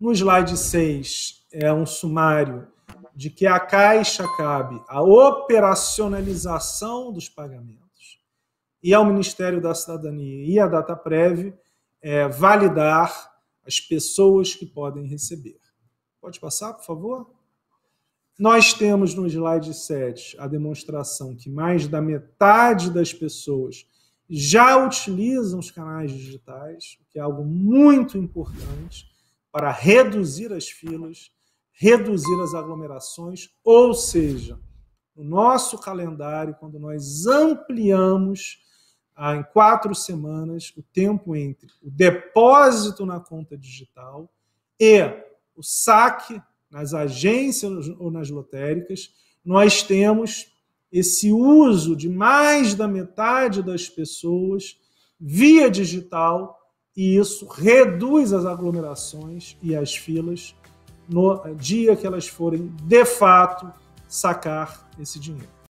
No slide 6 é um sumário de que a Caixa cabe a operacionalização dos pagamentos e ao Ministério da Cidadania e à DataPrev é, validar as pessoas que podem receber. Pode passar, por favor? Nós temos no slide 7 a demonstração que mais da metade das pessoas já utilizam os canais digitais, que é algo muito importante para reduzir as filas, reduzir as aglomerações, ou seja, no nosso calendário, quando nós ampliamos ah, em quatro semanas o tempo entre o depósito na conta digital e o saque nas agências ou nas lotéricas, nós temos esse uso de mais da metade das pessoas via digital e isso reduz as aglomerações e as filas no dia que elas forem de fato sacar esse dinheiro.